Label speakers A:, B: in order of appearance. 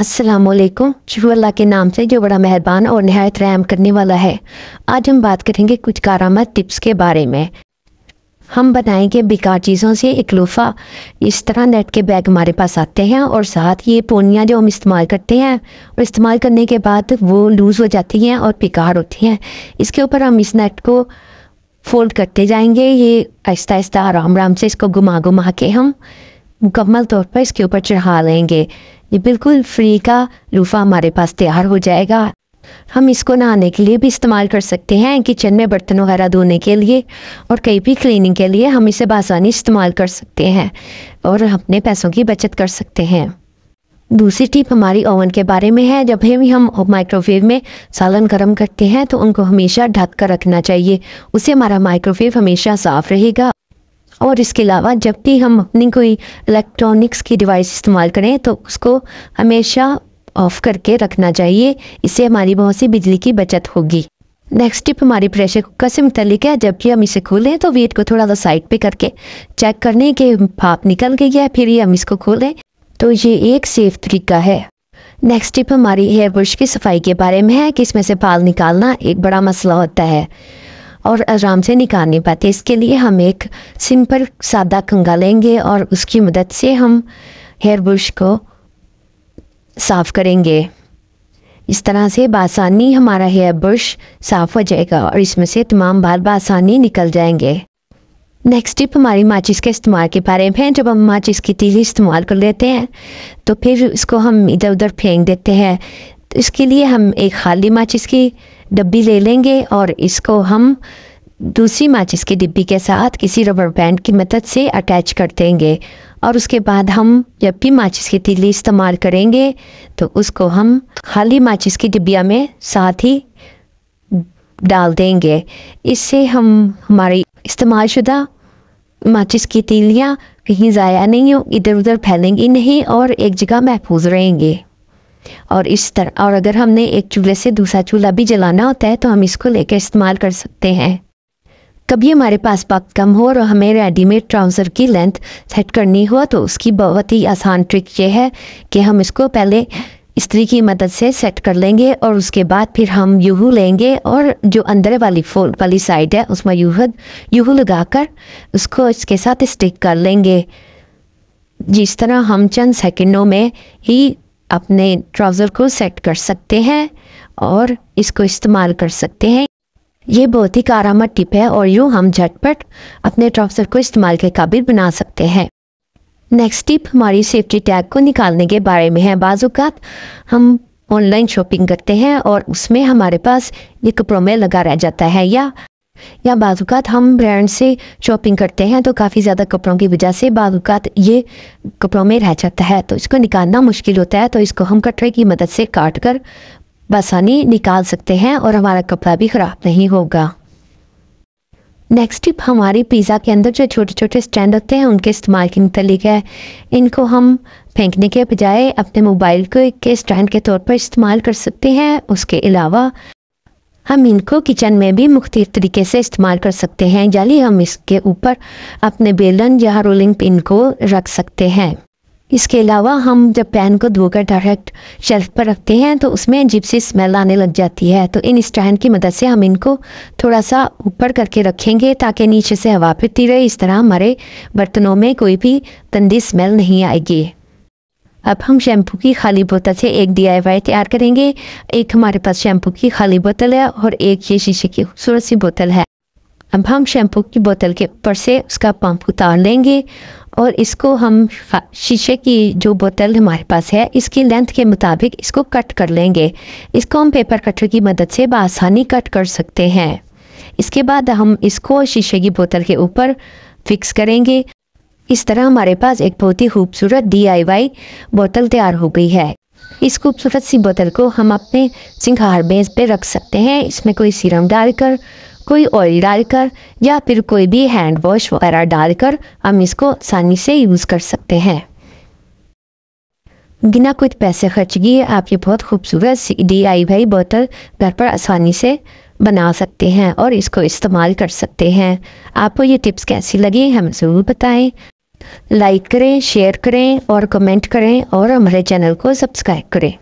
A: असलकम शिफू अल्लाह के नाम से जो बड़ा मेहरबान और नहायत रहम करने वाला है आज हम बात करेंगे कुछ कारामद टिप्स के बारे में हम बनाएंगे बेकार चीज़ों से एक लोफा इस तरह नेट के बैग हमारे पास आते हैं और साथ ये पोनियाँ जो हम इस्तेमाल करते हैं और इस्तेमाल करने के बाद वो लूज़ हो जाती हैं और बेकार होती हैं इसके ऊपर हम इस नेट को फोल्ड करते जाएंगे ये आहिस्ता आहिस्ता आराम आराम से इसको घुमा घुमा के हम मुकम्मल तौर पर इसके ऊपर चढ़ा लेंगे ये बिल्कुल फ्री का लूफा हमारे पास तैयार हो जाएगा हम इसको नहाने के लिए भी इस्तेमाल कर सकते हैं किचन में बर्तन वगैरह धोने के लिए और कहीं भी क्लीनिंग के लिए हम इसे बासानी इस्तेमाल कर सकते हैं और अपने पैसों की बचत कर सकते हैं दूसरी टिप हमारी ओवन के बारे में है जब भी हम माइक्रोवेव में सालन गर्म करते हैं तो उनको हमेशा ढक कर रखना चाहिए उससे हमारा माइक्रोवेव हमेशा साफ़ रहेगा और इसके अलावा जब भी हम अपनी कोई इलेक्ट्रॉनिक्स की डिवाइस इस्तेमाल करें तो उसको हमेशा ऑफ करके रखना चाहिए इससे हमारी बहुत सी बिजली की बचत होगी नेक्स्ट टिप हमारी प्रेशर कुकर से मुतलिक है जब भी हम इसे खोलें तो वेट को थोड़ा सा साइड पे करके चेक करने के भाप निकल गई है फिर ही हम इसको खोलें तो ये एक सेफ तरीका है नेक्स्ट टिप हमारी हेयर ब्रश की सफाई के बारे में है कि इसमें से बाल निकालना एक बड़ा मसला होता है और आराम से निकाल नहीं पाते इसके लिए हम एक सिंपल सादा कंगा लेंगे और उसकी मदद से हम हेयर ब्रश को साफ़ करेंगे इस तरह से बासानी हमारा हेयर ब्रश साफ़ हो जाएगा और इसमें से तमाम बाल बासानी निकल जाएंगे नेक्स्ट टिप हमारी माचिस के इस्तेमाल के बारे में है जब हम माचिस की तीली इस्तेमाल कर लेते हैं तो फिर इसको हम इधर उधर फेंक देते हैं तो इसके लिए हम एक खाली माचिस की डब्बी ले लेंगे और इसको हम दूसरी माचिस की डिब्बी के साथ किसी रबर बैंड की मदद से अटैच कर देंगे और उसके बाद हम जब भी माचिस की तीली इस्तेमाल करेंगे तो उसको हम खाली माचिस की डिब्बिया में साथ ही डाल देंगे इससे हम हमारी इस्तेमाल शुदा माचिस की तीलियाँ कहीं ज़ाया नहीं इधर उधर फैलेंगी नहीं और एक जगह महफूज रहेंगे और इस तरह और अगर हमने एक चूल्हे से दूसरा चूल्हा भी जलाना होता है तो हम इसको लेकर इस्तेमाल कर सकते हैं कभी हमारे पास वक्त कम हो और हमें रेडीमेड ट्राउज़र की लेंथ सेट करनी हो तो उसकी बहुत ही आसान ट्रिक ये है कि हम इसको पहले स्त्री की मदद से सेट कर लेंगे और उसके बाद फिर हम यूहू लेंगे और जो अंदर वाली फोल्ड वाली साइड है उसमें यूहद यूहू लगाकर उसको इसके साथ स्टिक कर लेंगे जिस तरह हम चंद सेकंडों में ही अपने ट्राउज़र को सेट कर सकते हैं और इसको इस्तेमाल कर सकते हैं ये बहुत ही कारामा टिप है और यूँ हम झटपट अपने ट्राउज़र को इस्तेमाल के काबिल बना सकते हैं नेक्स्ट टिप हमारी सेफ्टी टैग को निकालने के बारे में है बाज़ात हम ऑनलाइन शॉपिंग करते हैं और उसमें हमारे पास ये कपड़ों में लगा रह जाता है या या बाज़ात हम ब्रांड से शॉपिंग करते हैं तो काफ़ी ज़्यादा कपड़ों की वजह से बाज़ात ये कपड़ों में रह जाता है तो इसको निकालना मुश्किल होता है तो इसको हम कटरे की मदद से काट कर बसानी निकाल सकते हैं और हमारा कपड़ा भी ख़राब नहीं होगा नेक्स्ट टिप हमारी पिज़्ज़ा के अंदर जो छोटे छोटे स्टैंड होते हैं उनके इस्तेमाल के मतलब है इनको हम फेंकने के बजाय अपने मोबाइल को के स्टैंड के तौर पर इस्तेमाल कर सकते हैं उसके अलावा हम इनको किचन में भी मुख्त तरीके से इस्तेमाल कर सकते हैं यानी हम इसके ऊपर अपने बेलन या रोलिंग पिन को रख सकते हैं इसके अलावा हम जब पैन को धोकर डायरेक्ट शेल्फ पर रखते हैं तो उसमें जिप्सी स्मेल आने लग जाती है तो इन स्टैंड की मदद से हम इनको थोड़ा सा ऊपर करके रखेंगे ताकि नीचे से हवा फिरती रहे इस तरह हमारे बर्तनों में कोई भी तंदी स्मेल नहीं आएगी अब हम शैम्पू की खाली बोतल से एक वाई तैयार करेंगे एक हमारे पास शैम्पू की खाली बोतल है और एक ये शीशे की खूबसूरत सी बोतल है अब हम शैम्पू की बोतल के ऊपर से उसका पंप उतार लेंगे और इसको हम शीशे की जो बोतल हमारे पास है इसकी लेंथ के मुताबिक इसको कट कर लेंगे इसको हम पेपर कटर की मदद से बसानी कट कर सकते हैं इसके बाद हम इसको शीशे की बोतल के ऊपर फिक्स करेंगे इस तरह हमारे पास एक बहुत ही खूबसूरत डी बोतल तैयार हो गई है इस खूबसूरत सी बोतल को हम अपने सिंगार बेस पे रख सकते हैं इसमें कोई सीरम डालकर कोई ऑयल डालकर या फिर कोई भी हैंड वॉश वगैरह डालकर हम इसको आसानी से यूज़ कर सकते हैं बिना कुछ पैसे खर्च किए आप ये बहुत खूबसूरत सी डी आई वाई बोतल घर पर आसानी से बना सकते हैं और इसको इस्तेमाल कर सकते हैं आपको ये टिप्स कैसी लगी हमें ज़रूर बताएं लाइक करें शेयर करें और कमेंट करें और हमारे चैनल को सब्सक्राइब करें